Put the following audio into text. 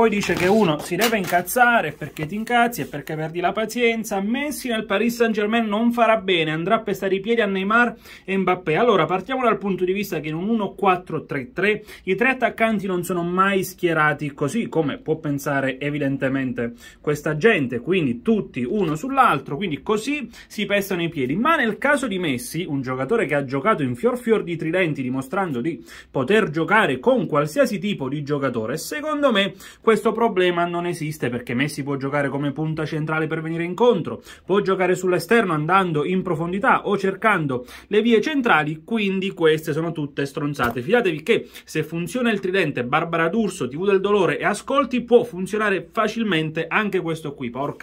Poi dice che uno si deve incazzare perché ti incazzi e perché perdi la pazienza. Messi nel Paris Saint Germain non farà bene, andrà a pestare i piedi a Neymar e Mbappé. Allora partiamo dal punto di vista che in un 1-4-3-3 i tre attaccanti non sono mai schierati così come può pensare evidentemente questa gente. Quindi tutti uno sull'altro, quindi così si pestano i piedi. Ma nel caso di Messi, un giocatore che ha giocato in fior fior di tridenti dimostrando di poter giocare con qualsiasi tipo di giocatore, secondo me questo problema non esiste perché Messi può giocare come punta centrale per venire incontro, può giocare sull'esterno andando in profondità o cercando le vie centrali, quindi queste sono tutte stronzate. Fidatevi che se funziona il tridente Barbara D'Urso, TV del dolore e ascolti può funzionare facilmente anche questo qui, porca